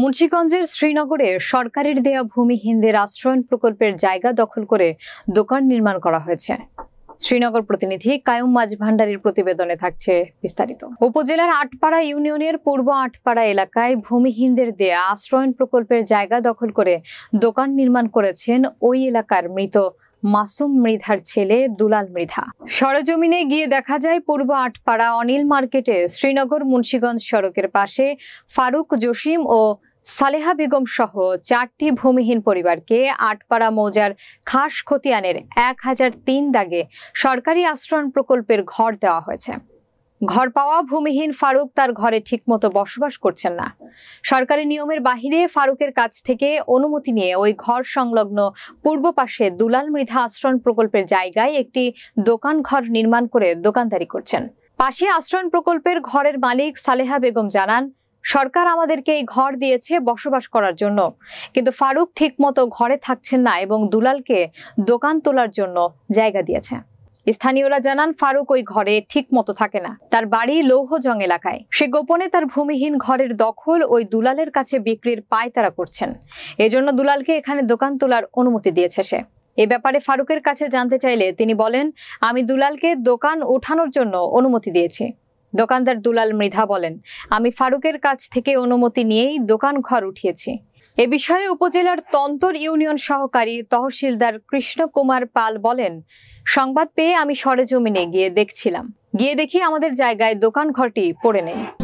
মুন্সীগঞ্জের শ্রীনগরে সরকারের দেয়া ভূমিহীনদের আশ্রয়ন প্রকল্পের জায়গা দখল করে দোকান নির্মাণ করা হয়েছে শ্রীনগর প্রতিনিধি কায়ুম মাজ ভান্ডারির প্রতিবেদনে থাকছে বিস্তারিত উপজেলার আটপাড়া ইউনিয়নের পূর্ব আটপাড়া এলাকায় ভূমিহীনদের দেয়া আশ্রয়ন প্রকল্পের জায়গা দখল করে দোকান নির্মাণ করেছেন ওই এলাকার মৃত মাসুম মৃধার ছেলে দুলাল মৃধা সরজমিনে গিয়ে দেখা যায় পূর্ব আটপাড়া অনিল মার্কেটে শ্রীনগর মুন্সীগঞ্জ সড়কের পাশে ফারুক জসিম ও সালেহা বেগম সহ চারটি ভূমিহীন পরিবারকে আটপাড়া মৌজার খাস খতিয়ানের এক হাজার তিন দাগে সরকারি আশ্রয়ণ প্রকল্পের ঘর দেওয়া হয়েছে ঘর পাওয়া ভূমিহীন ফারুক তার ঘরে ঠিকমতো বসবাস করছেন না সরকারি নিয়মের বাহিরে ফারুকের কাছ থেকে অনুমতি নিয়ে ওই ঘর সংলগ্ন পূর্ব পাশে দুলাল মৃধা আশ্রয় প্রকল্পের জায়গায় একটি দোকান ঘর নির্মাণ করে দোকানদারি করছেন পাশে আশ্রয় প্রকল্পের ঘরের মালিক সালেহা বেগম জানান সরকার আমাদেরকে এই ঘর দিয়েছে বসবাস করার জন্য কিন্তু ফারুক ঠিকমতো ঘরে থাকছেন না এবং দুলালকে দোকান তোলার জন্য জায়গা দিয়েছে স্থানীয়রা জানান ফারুক ওই ঘরে ঠিক মতো থাকে না তার বাড়ি লৌহজং এলাকায় সে গোপনে তার ভূমিহীন ঘরের দখল ওই দুলালের কাছে বিক্রির পায়তারা করছেন এজন্য দুলালকে এখানে দোকান তোলার অনুমতি দিয়েছে সে এ ব্যাপারে ফারুকের কাছে জানতে চাইলে তিনি বলেন আমি দুলালকে দোকান ওঠানোর জন্য অনুমতি দিয়েছি দোকানদার দুলাল মৃধা বলেন আমি ফারুকের কাছ থেকে অনুমতি নিয়েই দোকান ঘর উঠিয়েছি এ বিষয়ে উপজেলার তন্তর ইউনিয়ন সহকারী তহসিলদার কৃষ্ণ কুমার পাল বলেন সংবাদ পেয়ে আমি সরেজমিনে গিয়ে দেখছিলাম গিয়ে দেখি আমাদের জায়গায় দোকান ঘরটি পড়ে নেয়